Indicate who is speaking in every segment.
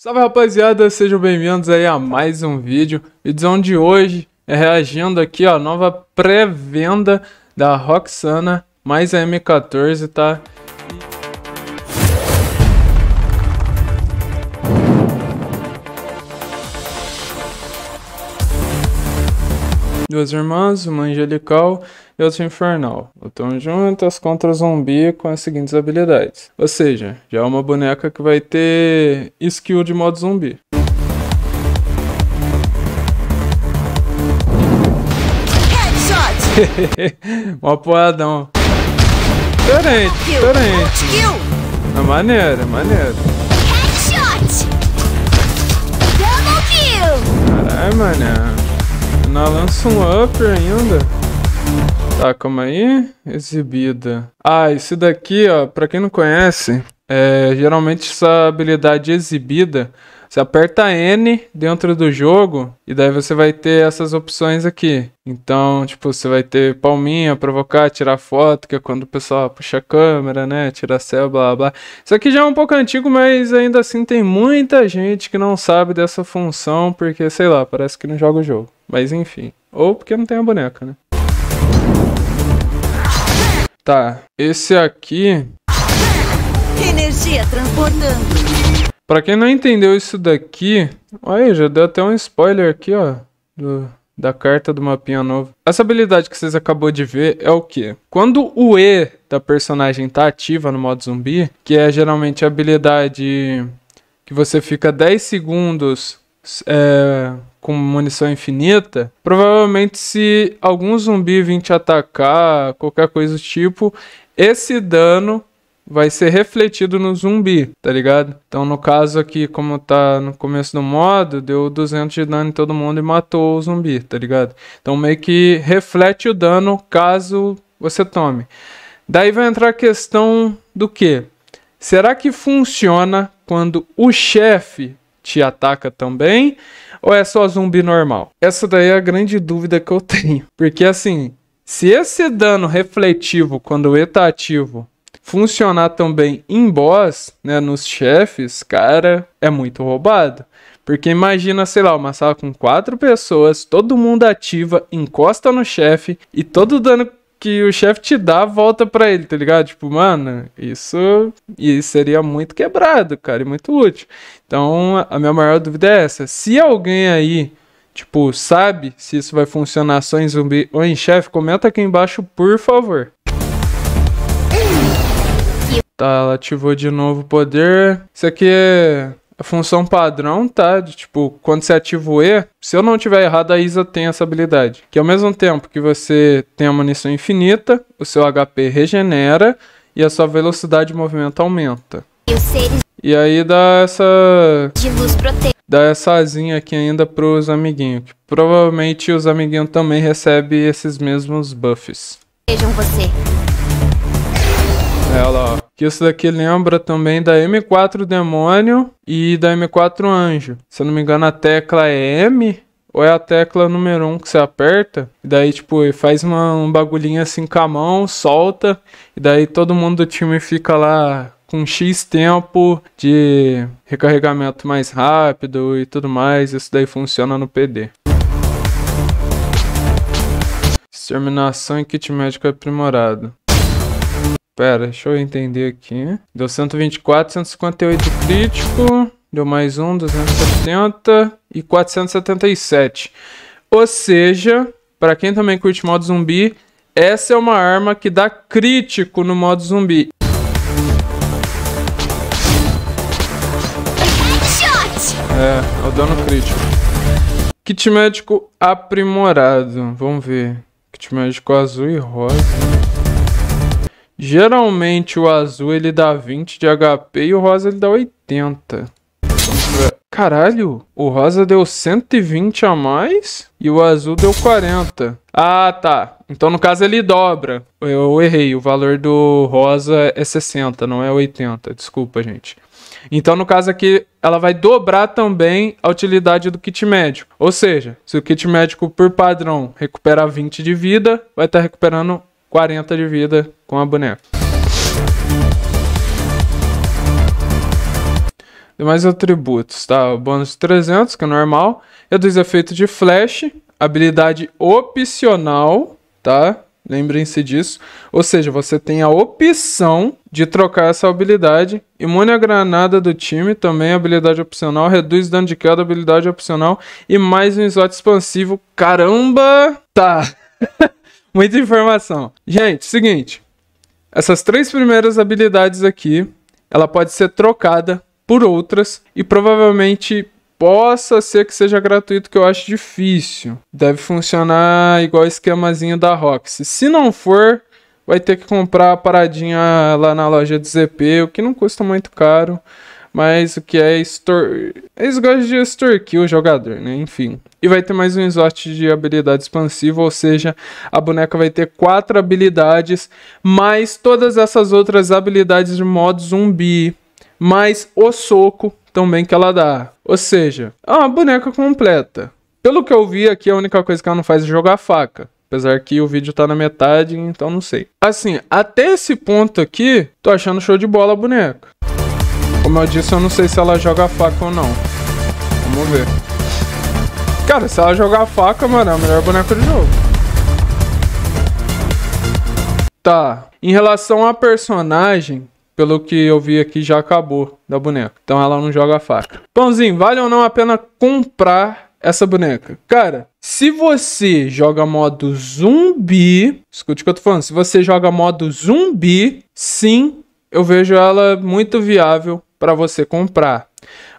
Speaker 1: Salve rapaziada, sejam bem-vindos aí a mais um vídeo. Vídeo de hoje é reagindo aqui ó, nova pré-venda da Roxana mais a M14, tá? duas irmãs, uma angelical e outra infernal. Lutam juntas contra zumbi com as seguintes habilidades. Ou seja, já é uma boneca que vai ter skill de modo zumbi. Mó poadão. Diferente, diferente. É maneiro, é maneiro. Headshot! Double kill! Caralho, mano. Não, lança um upper ainda. Tá, calma aí. Exibida. Ah, esse daqui, ó, pra quem não conhece, é, geralmente essa habilidade exibida você aperta N dentro do jogo e daí você vai ter essas opções aqui. Então, tipo, você vai ter palminha, provocar, tirar foto, que é quando o pessoal puxa a câmera, né? Tirar céu, blá blá. Isso aqui já é um pouco antigo, mas ainda assim tem muita gente que não sabe dessa função, porque, sei lá, parece que não joga o jogo. Mas enfim. Ou porque não tem a boneca, né? Tá, esse aqui. Energia transportando. Pra quem não entendeu isso daqui, olha já deu até um spoiler aqui, ó, do, da carta do mapinha novo. Essa habilidade que vocês acabou de ver é o quê? Quando o E da personagem tá ativa no modo zumbi, que é geralmente a habilidade que você fica 10 segundos é, com munição infinita, provavelmente se algum zumbi vir te atacar, qualquer coisa do tipo, esse dano vai ser refletido no zumbi, tá ligado? Então, no caso aqui, como tá no começo do modo, deu 200 de dano em todo mundo e matou o zumbi, tá ligado? Então, meio que reflete o dano caso você tome. Daí vai entrar a questão do que? Será que funciona quando o chefe te ataca também? Ou é só zumbi normal? Essa daí é a grande dúvida que eu tenho. Porque assim, se esse dano refletivo, quando ele tá ativo, funcionar também em boss, né, nos chefes, cara, é muito roubado. Porque imagina, sei lá, uma sala com quatro pessoas, todo mundo ativa, encosta no chefe e todo dano que o chefe te dá volta para ele, tá ligado? Tipo, mano, isso, isso seria muito quebrado, cara, e muito útil. Então, a minha maior dúvida é essa. Se alguém aí tipo, sabe se isso vai funcionar só em zumbi ou em chefe, comenta aqui embaixo, por favor. Tá, ela ativou de novo o poder. Isso aqui é a função padrão, tá? De, tipo, quando você ativa o E, se eu não tiver errado, a Isa tem essa habilidade. Que ao mesmo tempo que você tem a munição infinita, o seu HP regenera e a sua velocidade de movimento aumenta. E aí dá essa... Dá essa asinha aqui ainda pros amiguinhos. Que provavelmente os amiguinhos também recebem esses mesmos buffs. Vejam você. Ela, ó. Que isso daqui lembra também da M4 Demônio e da M4 Anjo. Se eu não me engano, a tecla é M ou é a tecla número 1 um que você aperta. E daí, tipo, faz uma, um bagulhinho assim com a mão, solta. E daí todo mundo do time fica lá com X tempo de recarregamento mais rápido e tudo mais. Isso daí funciona no PD. Exterminação e kit médico aprimorado. Pera, deixa eu entender aqui. Deu 124, 158 crítico. Deu mais um, 270 e 477. Ou seja, para quem também curte modo zumbi, essa é uma arma que dá crítico no modo zumbi. É, é o dano crítico. Kit médico aprimorado. Vamos ver. Kit médico azul e rosa. Geralmente o azul ele dá 20 de HP e o rosa ele dá 80. Caralho, o rosa deu 120 a mais e o azul deu 40. Ah, tá. Então, no caso, ele dobra. Eu errei. O valor do rosa é 60, não é 80. Desculpa, gente. Então, no caso aqui, ela vai dobrar também a utilidade do kit médico. Ou seja, se o kit médico, por padrão, recupera 20 de vida, vai estar tá recuperando 40 de vida com a boneca. Demais atributos, tá? O bônus 300, que é normal. Reduz efeito de flash, habilidade opcional, tá? Lembrem-se disso. Ou seja, você tem a opção de trocar essa habilidade. Imune a granada do time, também habilidade opcional. Reduz dano de queda, habilidade opcional. E mais um slot expansivo. Caramba! Tá. Muita informação. Gente, seguinte. Essas três primeiras habilidades aqui, ela pode ser trocada por outras e provavelmente possa ser que seja gratuito, que eu acho difícil. Deve funcionar igual o esquemazinho da Roxy. Se não for, vai ter que comprar a paradinha lá na loja de ZP, o que não custa muito caro mas o que é extor... Eles gostam de extorquir o jogador, né? Enfim. E vai ter mais um slot de habilidade expansiva, ou seja, a boneca vai ter quatro habilidades, mais todas essas outras habilidades de modo zumbi, mais o soco também que ela dá. Ou seja, é uma boneca completa. Pelo que eu vi aqui, a única coisa que ela não faz é jogar faca. Apesar que o vídeo tá na metade, então não sei. Assim, até esse ponto aqui, tô achando show de bola a boneca. Como eu disse, eu não sei se ela joga faca ou não. Vamos ver. Cara, se ela jogar faca, mano, é o melhor boneco do jogo. Tá. Em relação à personagem, pelo que eu vi aqui, já acabou da boneca. Então ela não joga faca. Pãozinho, vale ou não a pena comprar essa boneca? Cara, se você joga modo zumbi... Escute o que eu tô falando. Se você joga modo zumbi, sim, eu vejo ela muito viável para você comprar.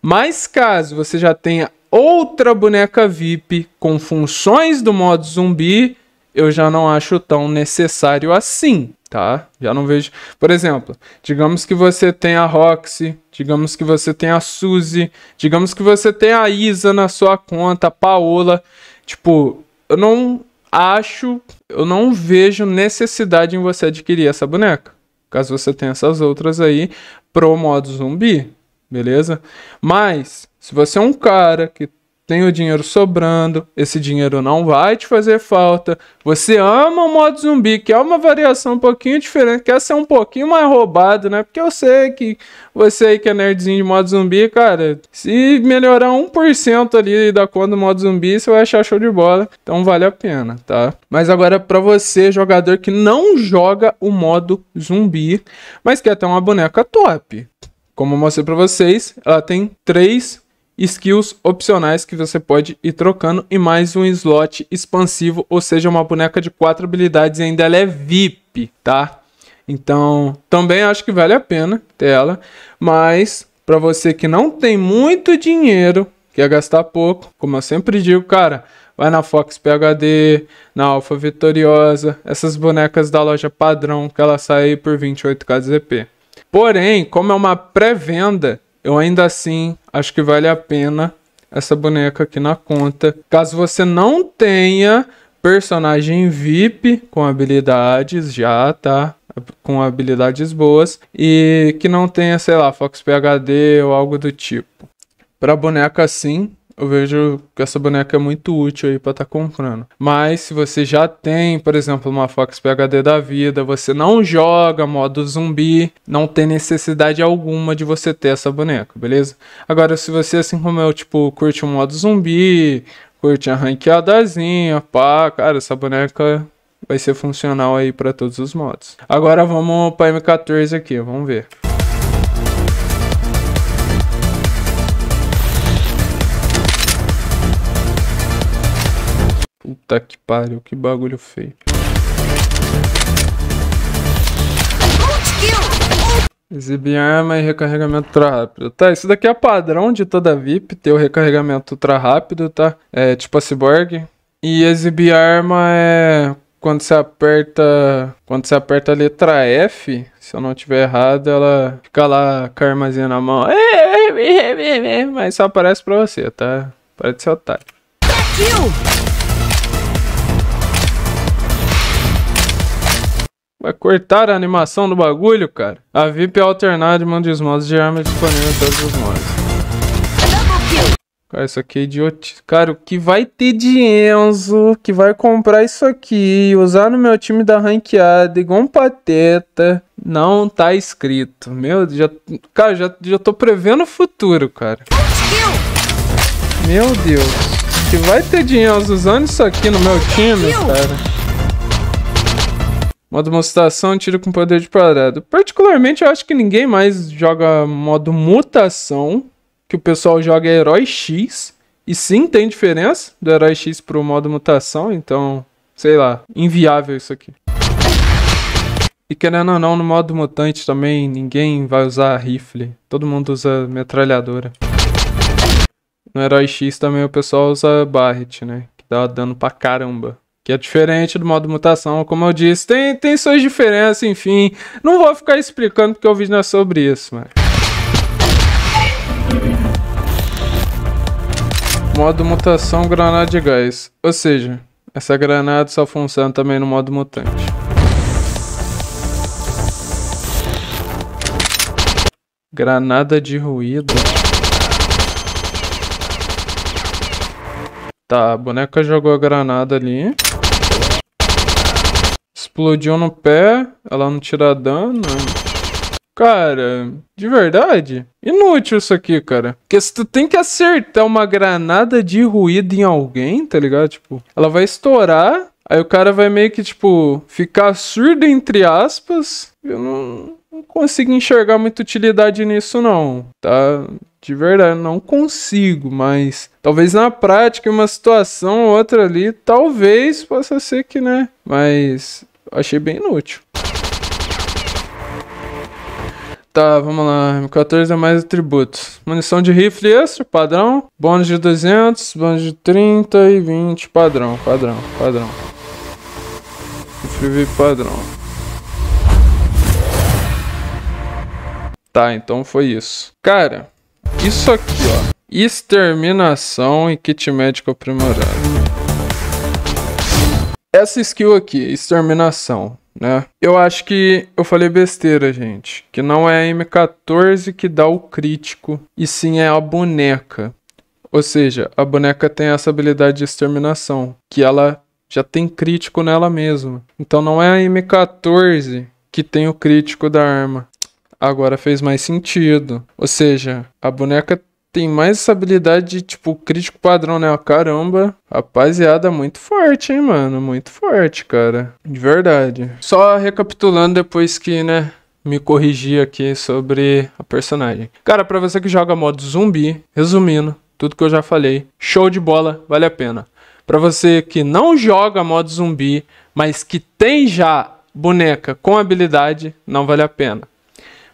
Speaker 1: Mas caso você já tenha outra boneca VIP com funções do modo zumbi, eu já não acho tão necessário assim, tá? Já não vejo. Por exemplo, digamos que você tenha a Roxy, digamos que você tenha a Suzy, digamos que você tenha a Isa na sua conta, a Paola. Tipo, eu não acho, eu não vejo necessidade em você adquirir essa boneca. Caso você tenha essas outras aí, pro modo zumbi, beleza? Mas, se você é um cara que tem o dinheiro sobrando, esse dinheiro não vai te fazer falta. Você ama o modo zumbi, que é uma variação um pouquinho diferente, quer ser um pouquinho mais roubado, né? Porque eu sei que você aí que é nerdzinho de modo zumbi, cara, se melhorar 1% ali da conta do modo zumbi, você vai achar show de bola. Então vale a pena, tá? Mas agora é para você, jogador que não joga o modo zumbi, mas quer ter uma boneca top. Como eu mostrei para vocês, ela tem três skills opcionais que você pode ir trocando e mais um slot expansivo, ou seja, uma boneca de quatro habilidades e ainda ela é VIP, tá? Então, também acho que vale a pena ter ela, mas para você que não tem muito dinheiro, quer gastar pouco, como eu sempre digo, cara, vai na Fox PHD, na Alfa Vitoriosa, essas bonecas da loja padrão que ela sai por 28k ZP. Porém, como é uma pré-venda, eu ainda assim acho que vale a pena essa boneca aqui na conta. Caso você não tenha personagem VIP com habilidades já, tá? Com habilidades boas e que não tenha, sei lá, Fox PHD ou algo do tipo. Para boneca assim, eu vejo que essa boneca é muito útil aí para estar tá comprando. Mas se você já tem, por exemplo, uma Fox PHD da vida, você não joga modo zumbi, não tem necessidade alguma de você ter essa boneca, beleza? Agora, se você, assim como eu, tipo, curte um modo zumbi, curte a ranqueadazinha, pá, cara, essa boneca vai ser funcional aí para todos os modos. Agora vamos para M14 aqui, vamos ver. Puta que pariu, que bagulho feio. Exibir arma e recarregamento ultra rápido. Tá, isso daqui é padrão de toda VIP, ter o recarregamento ultra rápido, tá? É tipo a Cyborg. E exibir arma é quando você aperta, quando você aperta a letra F, se eu não tiver errado, ela fica lá com a armazinha na mão. É, é, é, mas só aparece pra você, tá? Para de ser otário. Tá Vai cortar a animação do bagulho, cara. A VIP é alternada de manda os mods de arma disponível em todos os modos. Cara, isso aqui é idiote. Cara, o que vai ter de Enzo que vai comprar isso aqui, usar no meu time da ranqueada igual um pateta, não tá escrito. Meu, já, cara, já, já tô prevendo o futuro, cara. Meu Deus. O Que vai ter de Enzo usando isso aqui no meu time, cara. Modo mutação, tiro com poder de quadrado. Particularmente, eu acho que ninguém mais joga modo mutação, que o pessoal joga Herói X. E sim, tem diferença do Herói X pro modo mutação, então, sei lá, inviável isso aqui. E querendo ou não, no modo mutante também ninguém vai usar rifle. Todo mundo usa metralhadora. No Herói X também o pessoal usa Barret, né? Que dá dano pra caramba que é diferente do modo mutação, como eu disse. Tem, tem suas diferenças, enfim. Não vou ficar explicando porque o vídeo não é sobre isso, mano. Modo mutação, granada de gás. Ou seja, essa granada só funciona também no modo mutante. Granada de ruído. Tá, a boneca jogou a granada ali. Explodiu no pé, ela não tira dano. Cara, de verdade? Inútil isso aqui, cara. Porque se tu tem que acertar uma granada de ruído em alguém, tá ligado? Tipo, ela vai estourar, aí o cara vai meio que, tipo, ficar surdo, entre aspas. Eu não, não consigo enxergar muita utilidade nisso, não, tá? De verdade, não consigo, mas talvez na prática, uma situação ou outra ali, talvez possa ser que, né? Mas achei bem inútil. Tá, vamos lá. M14 é mais atributos. Munição de rifle extra, padrão. Bônus de 200, bônus de 30 e 20, padrão, padrão, padrão. Rifle padrão. Tá, então foi isso. Cara, isso aqui, ó. Exterminação e kit médico aprimorado. Essa skill aqui, exterminação, né? Eu acho que eu falei besteira, gente. Que não é a M14 que dá o crítico, e sim é a boneca. Ou seja, a boneca tem essa habilidade de exterminação, que ela já tem crítico nela mesma. Então não é a M14 que tem o crítico da arma. Agora fez mais sentido. Ou seja, a boneca tem mais essa habilidade tipo, crítico padrão, né? Caramba, rapaziada, muito forte, hein, mano? Muito forte, cara. De verdade. Só recapitulando depois que, né? me corrigir aqui sobre a personagem. Cara, para você que joga modo zumbi, resumindo, tudo que eu já falei, show de bola, vale a pena. Para você que não joga modo zumbi, mas que tem já boneca com habilidade, não vale a pena.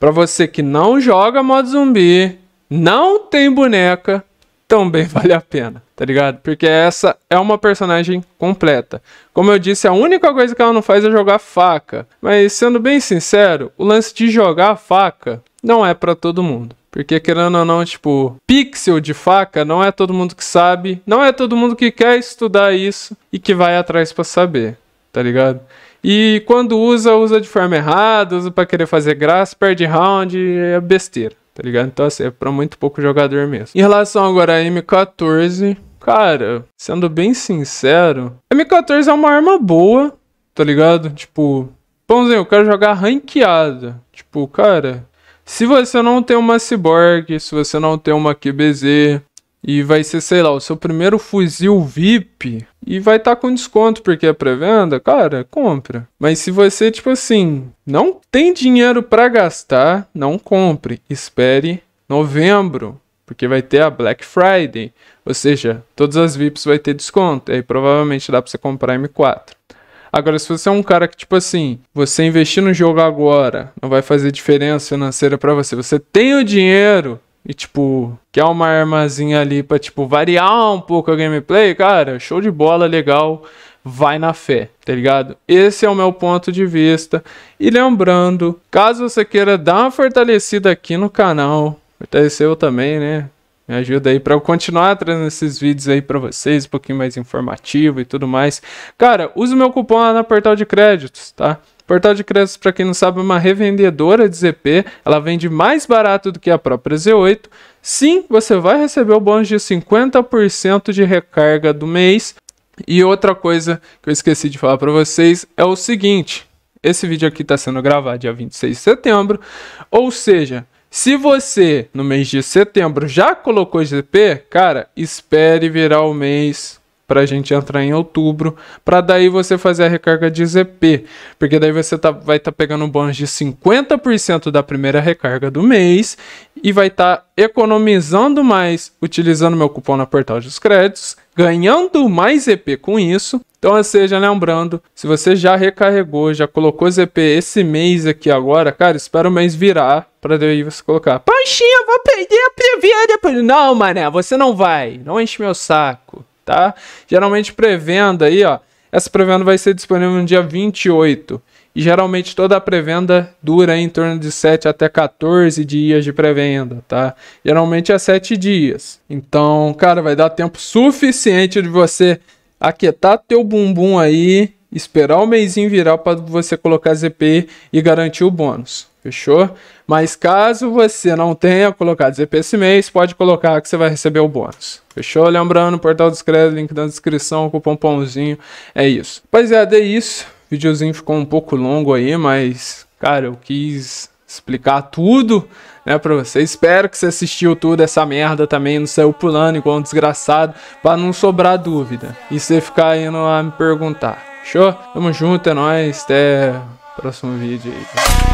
Speaker 1: Para você que não joga modo zumbi, não tem boneca, também vale a pena, tá ligado? Porque essa é uma personagem completa. Como eu disse, a única coisa que ela não faz é jogar faca. Mas sendo bem sincero, o lance de jogar faca não é para todo mundo. Porque querendo ou não, tipo, pixel de faca não é todo mundo que sabe, não é todo mundo que quer estudar isso e que vai atrás para saber, tá ligado? E quando usa, usa de forma errada, usa para querer fazer graça, perde round, é besteira tá ligado? Então, assim, é pra muito pouco jogador mesmo. Em relação agora a M14, cara, sendo bem sincero, a M14 é uma arma boa, tá ligado? Tipo, pãozinho, eu quero jogar ranqueada. Tipo, cara, se você não tem uma Cyborg, se você não tem uma QBZ, e vai ser, sei lá, o seu primeiro fuzil VIP e vai estar tá com desconto porque é pré-venda, cara, compra. Mas se você, tipo assim, não tem dinheiro para gastar, não compre. Espere novembro, porque vai ter a Black Friday. Ou seja, todas as VIPs vai ter desconto. Aí provavelmente dá para você comprar M4. Agora, se você é um cara que, tipo assim, você investir no jogo agora não vai fazer diferença financeira para você, você tem o dinheiro, e, tipo, quer uma armazinha ali pra, tipo, variar um pouco a gameplay, cara, show de bola, legal, vai na fé, tá ligado? Esse é o meu ponto de vista. E lembrando, caso você queira dar uma fortalecida aqui no canal, fortaleceu também, né? Me ajuda aí para eu continuar trazendo esses vídeos aí para vocês, um pouquinho mais informativo e tudo mais. Cara, use meu cupom lá na Portal de Créditos, tá? Portal de Créditos, para quem não sabe, é uma revendedora de ZP, ela vende mais barato do que a própria Z8. Sim, você vai receber o bônus de 50% de recarga do mês. E outra coisa que eu esqueci de falar para vocês é o seguinte: esse vídeo aqui está sendo gravado dia 26 de setembro, ou seja, se você no mês de setembro já colocou ZP, cara, espere virar o mês para a gente entrar em outubro, para daí você fazer a recarga de ZP, porque daí você tá, vai estar tá pegando um bônus de 50% da primeira recarga do mês e vai estar tá economizando mais utilizando meu cupom na Portal dos Créditos, ganhando mais ZP com isso. Então, ou seja, lembrando, se você já recarregou, já colocou ZP esse mês aqui agora, cara, espera o mês virar para daí você colocar. Panchinha, vou perder a depois. Não, mané, você não vai. Não enche meu saco tá? Geralmente pré-venda aí, ó, essa pré-venda vai ser disponível no dia 28. E geralmente toda a pré-venda dura em torno de 7 até 14 dias de pré-venda, tá? Geralmente é 7 dias. Então, cara, vai dar tempo suficiente de você aquietar teu bumbum aí, esperar o mês virar para você colocar ZP e garantir o bônus. Fechou? Mas caso você não tenha colocado ZP esse mês, pode colocar que você vai receber o bônus. Fechou? Lembrando, portal dos créditos, link na descrição, cupom pãozinho. É isso. Rapaziada, é isso. O videozinho ficou um pouco longo aí, mas, cara, eu quis explicar tudo, né, pra você. Espero que você assistiu tudo essa merda também, não saiu pulando igual um desgraçado, pra não sobrar dúvida. E você ficar indo lá me perguntar. Fechou? Tamo junto, é nóis, até o próximo vídeo aí.